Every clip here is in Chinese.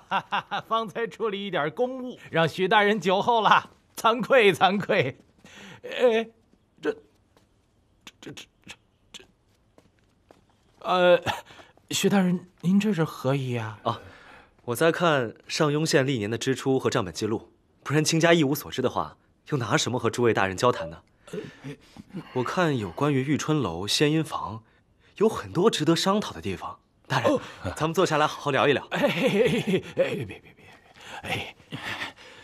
方才处理一点公务，让徐大人久候了，惭愧惭愧。哎，这这这这这……呃，徐大人，您这是何意啊？啊，我在看上庸县历年的支出和账本记录，不然卿家一无所知的话，又拿什么和诸位大人交谈呢？我看有关于玉春楼、仙音坊，有很多值得商讨的地方。大人，咱们坐下来好好聊一聊。哎，别别别别！哎，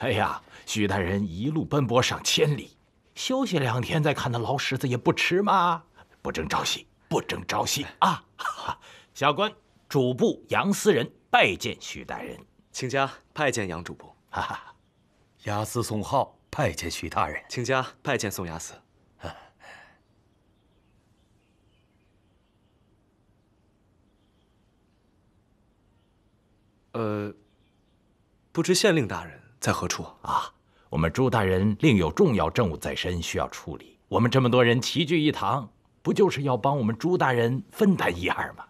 哎呀，许大人一路奔波上千里，休息两天再看那老狮子也不迟嘛。不争朝夕，不争朝夕啊！下官主簿杨思仁拜见许大人，请家拜见杨主簿。哈哈，押司宋浩拜见许大人，请家拜见宋押司。呃，不知县令大人在何处啊？我们朱大人另有重要政务在身，需要处理。我们这么多人齐聚一堂，不就是要帮我们朱大人分担一二吗？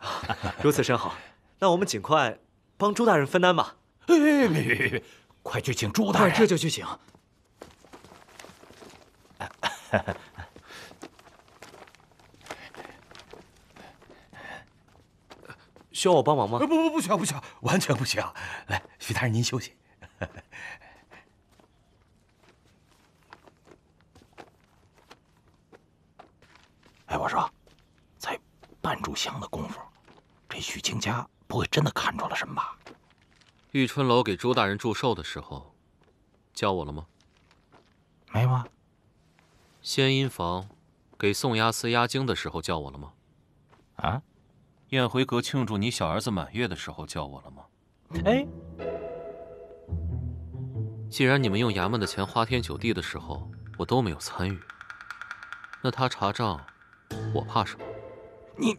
如此甚好，那我们尽快帮朱大人分担吧。哎，别别别，快去请朱大人，这就去请。需要我帮忙吗？不不不需要不需要，完全不需要。来，徐大人您休息。哎，我说，才半炷香的功夫，这许清家不会真的看出了什么吧？玉春楼给朱大人祝寿的时候，叫我了吗？没有。仙音坊给宋押司押经的时候叫我了吗？啊？燕回阁庆祝你小儿子满月的时候，叫我了吗？哎，既然你们用衙门的钱花天酒地的时候，我都没有参与，那他查账，我怕什么？你。